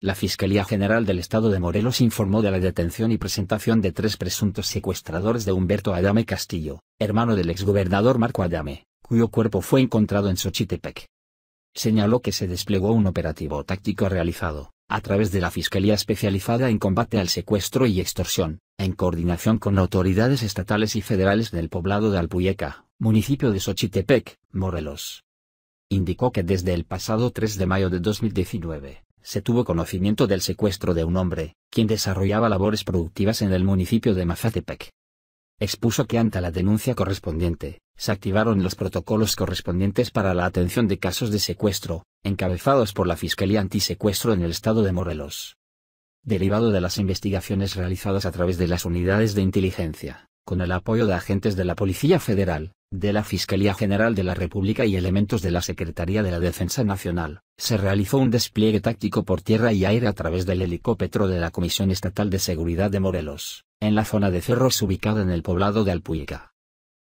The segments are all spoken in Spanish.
La Fiscalía General del Estado de Morelos informó de la detención y presentación de tres presuntos secuestradores de Humberto Adame Castillo, hermano del exgobernador Marco Adame, cuyo cuerpo fue encontrado en Xochitepec. Señaló que se desplegó un operativo táctico realizado, a través de la Fiscalía Especializada en Combate al Secuestro y Extorsión, en coordinación con autoridades estatales y federales del poblado de Alpuyeca, municipio de Xochitepec, Morelos. Indicó que desde el pasado 3 de mayo de 2019, se tuvo conocimiento del secuestro de un hombre, quien desarrollaba labores productivas en el municipio de Mazatepec. Expuso que ante la denuncia correspondiente, se activaron los protocolos correspondientes para la atención de casos de secuestro, encabezados por la Fiscalía Antisecuestro en el estado de Morelos. Derivado de las investigaciones realizadas a través de las unidades de inteligencia, con el apoyo de agentes de la Policía Federal, de la Fiscalía General de la República y elementos de la Secretaría de la Defensa Nacional, se realizó un despliegue táctico por tierra y aire a través del helicóptero de la Comisión Estatal de Seguridad de Morelos, en la zona de cerros ubicada en el poblado de Alpuica.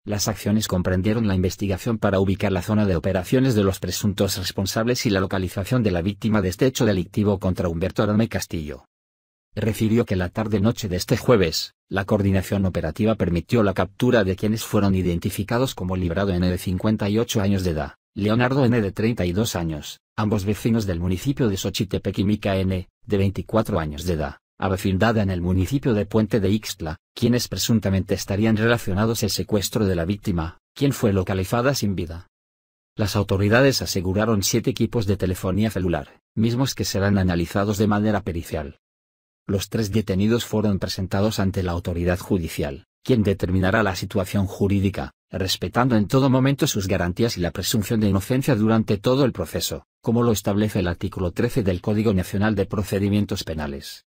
Las acciones comprendieron la investigación para ubicar la zona de operaciones de los presuntos responsables y la localización de la víctima de este hecho delictivo contra Humberto Arame Castillo refirió que la tarde-noche de este jueves, la coordinación operativa permitió la captura de quienes fueron identificados como Librado N de 58 años de edad, Leonardo N de 32 años, ambos vecinos del municipio de Xochitepec y Mica N, de 24 años de edad, avecindada en el municipio de Puente de Ixtla, quienes presuntamente estarían relacionados el secuestro de la víctima, quien fue localizada sin vida. Las autoridades aseguraron siete equipos de telefonía celular, mismos que serán analizados de manera pericial. Los tres detenidos fueron presentados ante la autoridad judicial, quien determinará la situación jurídica, respetando en todo momento sus garantías y la presunción de inocencia durante todo el proceso, como lo establece el artículo 13 del Código Nacional de Procedimientos Penales.